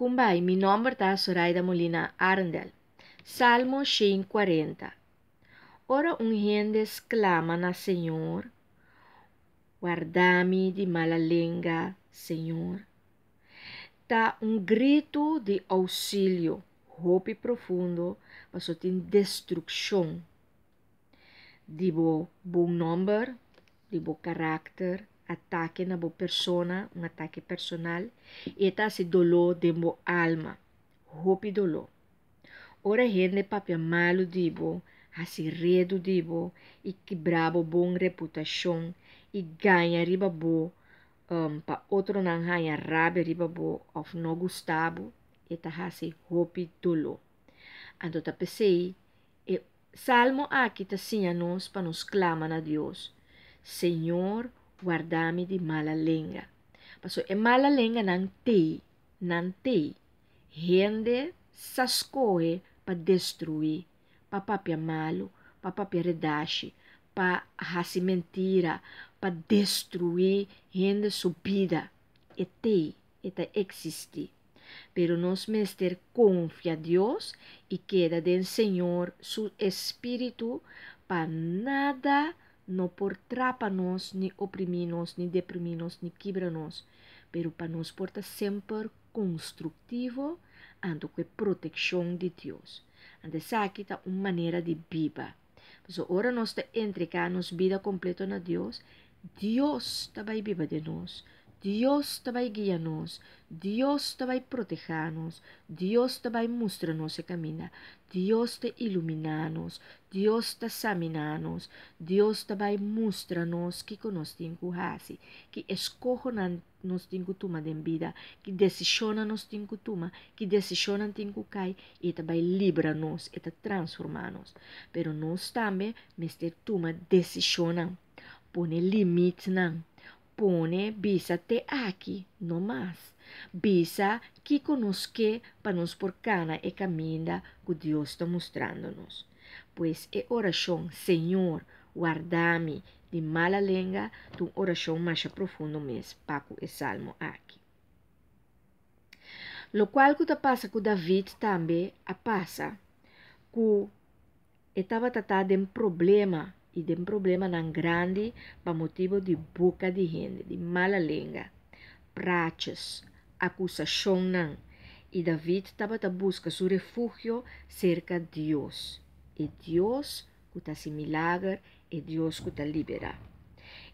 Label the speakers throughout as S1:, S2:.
S1: Cumbay, mi nombre es da Molina Arndel. Salmo 140. Ora ungiendes exclama na Senhor, guarda-me de mala lenga, Senhor. Ta um grito de auxílio, roupe profundo, mas tem Di bo bom di bo carácter ataque na boa persona, um ataque personal, e está se dolor de boa alma, roupi dolor. Ora rende papia malo dibo, assim redo dibo, e que brabo bom reputação, e ganha riba boa um, pa outro não ganha rabe riba boa, of não gustabo, e tá assim roupi dolor. Ando então, tá pensei, e salmo aqui está sim a nós, para nos clama a Deus, Senhor, guardami di mala lenga. Paso e é mala lenga nan tei, nan tei. Rende sascoe pa destruir, pa papia malo, pa papia redashi, pa raci mentira, pa destruir, rende subida. E tei, eta existi. Pero nos mester confia Deus e queda de Senhor su espírito para nada no por trápanos, ni opriminos, ni depriminos, ni quebranos, pero para nos porta siempre constructivo, ando que protección de Dios. Ande aquí está una manera de viva. Pues ahora nos te entrega nos vida completa a Dios, Dios está viva de nos. Dios te va a Dios te va a Dios te va a mostrarnos el camino, Dios te iluminanos Dios te nos, Dios te va a mostrarnos que nos que hacer, que escojo nos tingutuma tomar en vida, que decisión nos tengo tomar, que decisión tengo y te va a librarnos, te transformarnos. Pero nos también, me tuma, decisión, pone límite, pone te aquí, no más. Visa que conosque para nos cana e caminda que Dios está mostrándonos. Pues e oración, Señor, guardame de mala lenga, tu oración más profundo mes, Paco e Salmo aquí. Lo cual que pasa con David también a pasa, que estaba tratando de un problema e tem problema não grande por motivo de boca de gente, de mala língua, prates, acusação não. E David estava a busca seu refúgio cerca de Deus. E Deus que está milagre, e Deus que está libera.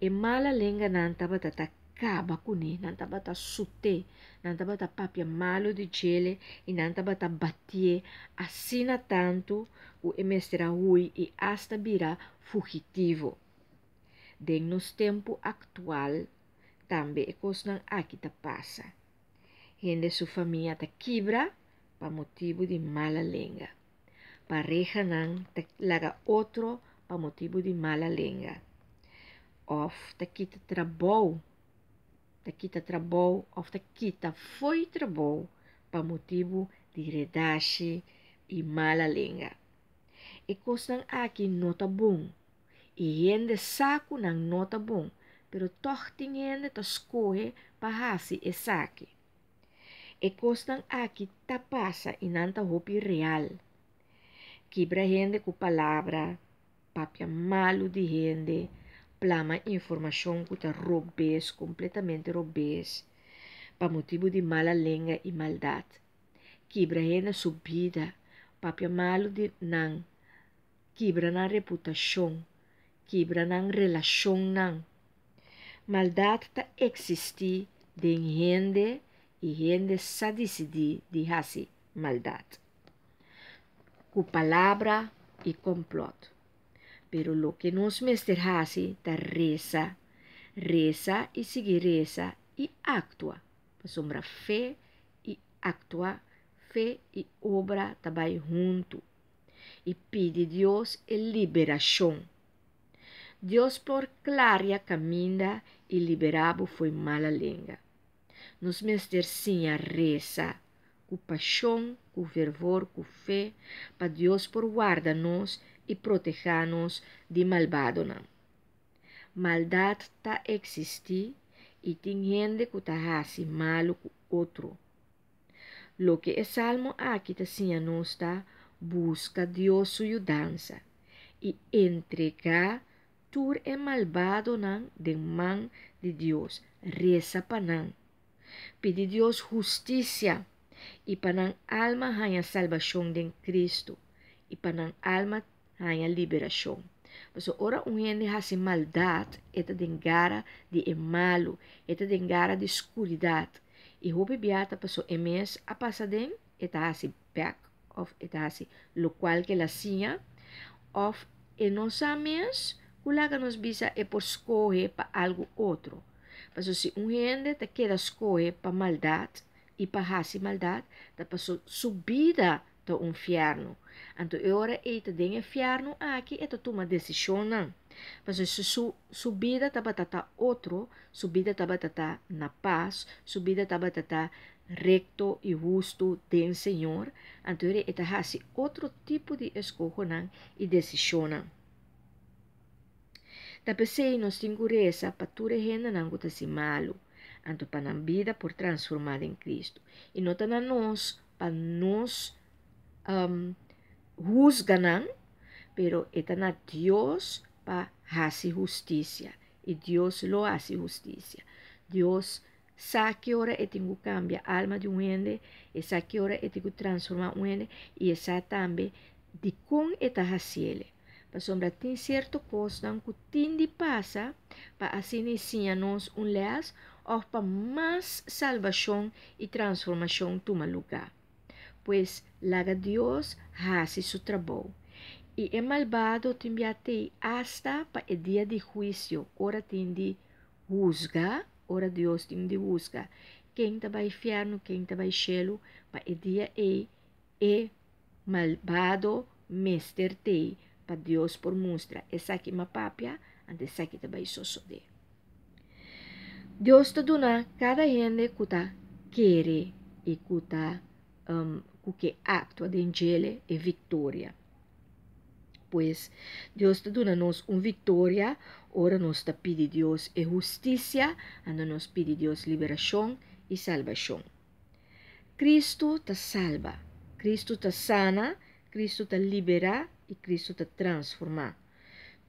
S1: E mala língua não estava a ka bakuni nanta bata sute nanta bata papia malo di gele e nanta bata batie assina tanto o emestra hui e asta bira fugitivo. Den nos tempo actual tambe e cosnan aqui akita passa. Rende su família ta quibra pa motivo de mala lenga. Pareja nan ta laga outro pa motivo de mala lenga. Of ta quita trabou Takita trabou, of Takita foi trabou, pa motivo de redache e mala lenga. E costan aqui nota bom. E rende saco na nota bom, pero tortinhende ta escorre pa hasi e saque. E costan aqui tapasa inanta e nanta roupa real. Quebra rende com palavra, papia malo de rende, plama informação que está robbes, completamente robbes, para motivo de mala lenga e maldad. Kibra na para pior malo de nang, kibra na reputasyon, kibra na relação nang. Maldad está existir de hende e hende sa decidir di hasi maldad. com palavra e complot. Pero lo que nos Mr. hace da reza, reza e sigue reza e actua. Sombra fé e actua, fé e obra também junto. E pide Deus a liberação. Deus por clara caminda e liberabo foi mala lenga. Nos mestres sim a reza, com paixão, com fervor, com fé, para Deus por guarda-nos y protejanos de malvadona. Maldad ta existir. y tingiende cutajasi malo otro. Lo que es salmo aquí te está, busca Dios su ayudanza y entrega tur e malvado de man de Dios, reza panan. Pide Dios justicia y panan alma haya salvación de Cristo y panan alma en la liberación. Pues ahora un gente hace maldade, este eta dengara de é malo, eta este dengara de y E hope pasado un mes a pasaden, eta este hace back of esta hace lo cual que la sia of enos ames, que nos bisa e por escoger para algo otro Pero pues si un gente te queda escoger para maldad y para maldad maldad, ta paso subida un infierno Aan de oren eten dingen aquí aki toma tuma decisionan. pas su subida batata otro, subida batata na paz, subida batata recto y e justo del um Señor. Anterior eta hasi otro tipo de escogida y decisionan. Tapesei nos tingureza la gente nanguta si malo. Anto panan vida por transformada en em Cristo. Y e tan a nos, para nos um, juzgan, pero están a Dios para hacer justicia. Y Dios lo hace justicia. Dios sabe que ahora tengo cambia alma de un ende, y sabe que ahora tengo transformar un ende, y esa también de cómo está haciendo. Para pues, sombra, cierto certo costo que tende pasa para así un nos un leas o para más salvación y transformación toma lugar. pois laga Deus hace su trabalho e é malvado enviar-tei hasta para o dia de juicio, ora de juzga, ora Deus tem de juzga. Quem fiar inferno, quem vai cielo, para o dia ei é malvado mester tei, para Deus por mostra, essa que uma papia, antes essa que estava de Deus te dona cada gente que está querer e que cu che actua de ingele e victoria. Pues Dios te dá nos un vitória, ora nos te pide Deus e justiça, ando nos pide Deus liberação e salvação. Cristo te salva, Cristo te sana, Cristo te libera e Cristo te transforma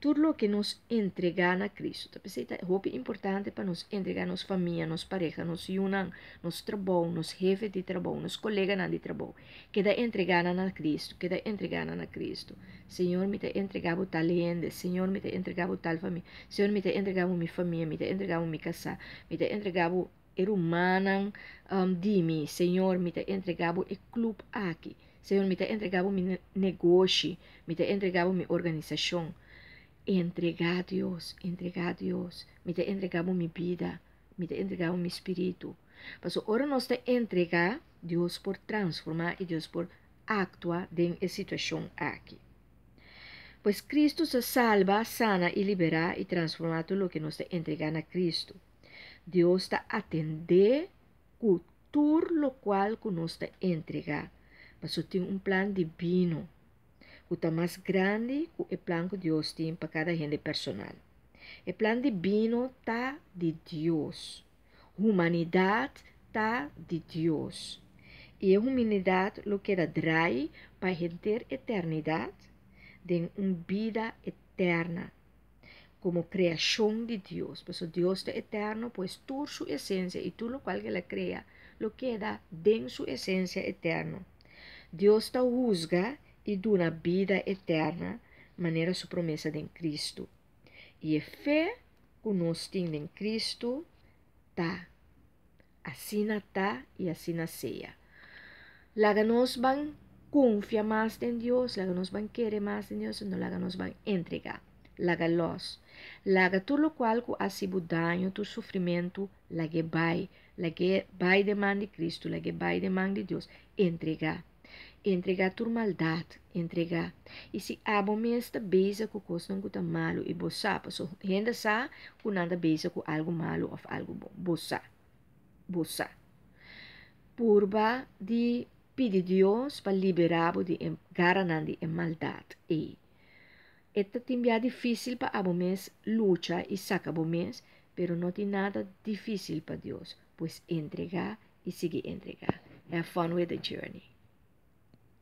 S1: tudo o que nos entrega a Cristo. Peseta, roupa é importante para nos entregar nos família, nos pareja, nos unam, nos trabalho, nos jefe de trabalho, nos colegas de trabalho. Queda entregada a Cristo, queda entregada a Cristo. Senhor, me te entregava tal gente, Senhor, me te entregava tal família, Senhor, me te entregava minha família, me te a minha casa, me te entregava er humanan um, de mim, Senhor, me te entregava o clube aqui. Senhor, me te entregava meu negócio, me te a minha organização. Entrega a Dios, entrega a Dios. Me te entregamos mi vida, me te entregamos mi espíritu. Pero pues ahora nos te entrega Dios por transformar y Dios por actuar en la situación aquí. Pues Cristo se salva, sana y libera y transforma todo lo que nos te entregan a Cristo. Dios está atende con todo lo cual nos te entrega. Pero pues tiene un plan divino está más grande el plan que Dios tiene para cada gente personal. El plan divino está de Dios. Humanidad está de Dios. Y la humanidad lo que trae para gente eternidad de una vida eterna como creación de Dios. pues Dios está eterno, pues tú su esencia y tú lo cual que la crea, lo queda den su esencia eterno. Dios está juzga e de uma vida eterna, maneira sua promessa em Cristo. E a fé que nós temos em Cristo tá. Assim tá e assim seja. Laga nos van confia mais em Deus, laga nos van querer mais em Deus, não laga nos van entregar. Laga los. Laga tudo qual que há sido daño, tu sofrimento, laga vai. Laga vai de man de Cristo, laga vai de de Deus. Entregar entregar tua maldade, entregar. E se abo mesta beza com coisa não está malo e bossa, passou renda sa, kunanda nada beza com algo malo ou algo bom. Bossa. Bossa. Purba de pedir Deus para liberar de garanandi e maldade. E esta timbia difícil para abo mes lucha e saca abo mes, pero não tem nada difícil para Deus, pois entregar e seguir entregar. Have fun with the journey.